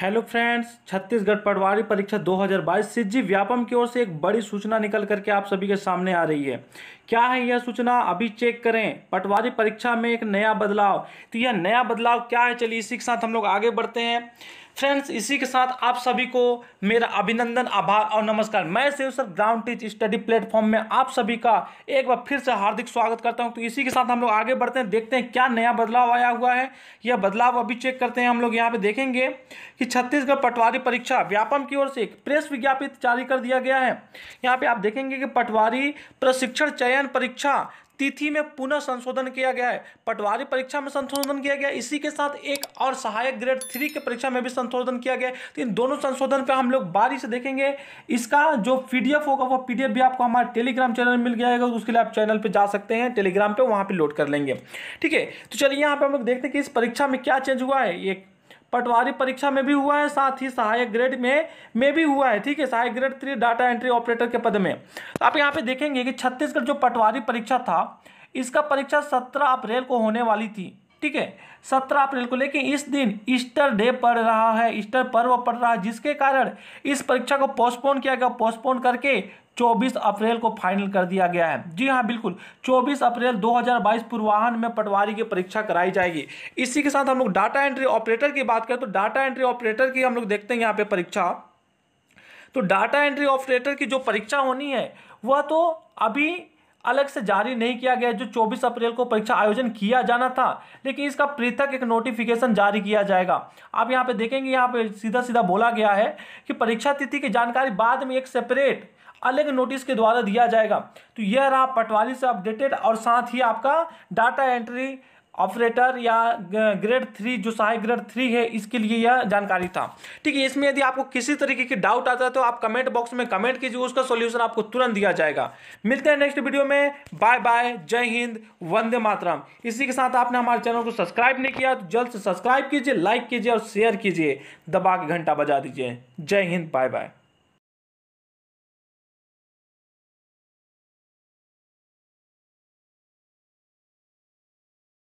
hello friends Chhattisgarh पटवारी परीक्षा 2022 सिज्जी व्यापम की ओर से एक बड़ी सूचना निकल करके आप सभी के सामने आ रही है क्या है यह सूचना अभी चेक करें पटवारी परीक्षा में एक नया बदलाव तो यह नया बदलाव क्या है चलिए इसी के साथ हम लोग आगे बढ़ते हैं फ्रेंड्स इसी के साथ आप सभी को मेरा अभिनंदन आभार और नमस्कार मैं Shiv sir ground teach study platform में आप सभी का एक बार फिर से हार्दिक स्वागत करता हूं तो इसी के साथ हम लोग आगे बढ़ते हैं देखते हैं क्या नया बदलाव आया हुआ है यह बदलाव अभी चेक करते हैं हम लोग यहाँ पे देखेंगे कि छत्तीसगढ़ पटवारी परीक्षा व्यापम की ओर से एक प्रेस विज्ञापित जारी कर दिया गया है यहाँ पे आप देखेंगे कि पटवारी प्रशिक्षण चयन परीक्षा तिथि में पुनः संशोधन किया गया है पटवारी परीक्षा में संशोधन किया गया इसी के साथ एक और सहायक ग्रेड थ्री के परीक्षा में भी संशोधन किया गया तो इन दोनों संशोधन पर हम लोग बारी से देखेंगे इसका जो पी होगा वो पी भी आपको हमारे टेलीग्राम चैनल मिल गया है उसके लिए आप चैनल पर जा सकते हैं टेलीग्राम पर वहाँ पर लोड कर लेंगे ठीक है तो चलिए यहाँ पर हम लोग देखते हैं कि इस परीक्षा में क्या चेंज हुआ है ये पटवारी परीक्षा में भी हुआ है साथ ही सहायक ग्रेड में में भी हुआ है ठीक है सहायक grade three data entry operator के पद में तो आप यहाँ पे देखेंगे कि छत्तीसगढ़ जो पटवारी परीक्षा था इसका परीक्षा सत्रह अप्रैल को होने वाली थी ठीक है सत्रह अप्रैल को लेकिन इस दिन ईस्टर डे पड़ रहा है ईस्टर पर्व पड़ रहा है जिसके कारण इस परीक्षा को पोस्टपोन किया गया पोस्टपोन करके 24 अप्रैल को फाइनल कर दिया गया है जी हाँ बिल्कुल 24 अप्रैल 2022 पूर्वाहन में पटवारी की परीक्षा कराई जाएगी इसी के साथ हम लोग डाटा एंट्री ऑपरेटर की बात करें तो डाटा एंट्री ऑपरेटर की हम लोग देखते हैं यहाँ पे परीक्षा तो डाटा एंट्री ऑपरेटर की जो परीक्षा होनी है वह तो अभी अलग से जारी नहीं किया गया जो 24 अप्रैल को परीक्षा आयोजन किया जाना था लेकिन इसका पृथक एक नोटिफिकेशन जारी किया जाएगा आप यहाँ पे देखेंगे यहाँ पे सीधा सीधा बोला गया है कि परीक्षा तिथि की जानकारी बाद में एक सेपरेट अलग नोटिस के द्वारा दिया जाएगा तो यह रहा पटवारी से अपडेटेड और साथ ही आपका डाटा एंट्री ऑपरेटर या ग्रेड थ्री जो सहायक ग्रेड थ्री है इसके लिए यह जानकारी था ठीक है इसमें यदि आपको किसी तरीके की डाउट आता है तो आप कमेंट बॉक्स में कमेंट कीजिए उसका सॉल्यूशन आपको तुरंत दिया जाएगा मिलते हैं नेक्स्ट वीडियो में बाय बाय जय हिंद वंदे मातरम इसी के साथ आपने हमारे चैनल को सब्सक्राइब नहीं किया तो जल्द से सब्सक्राइब कीजिए लाइक कीजिए और शेयर कीजिए दबा के घंटा बजा दीजिए जय हिंद बाय बाय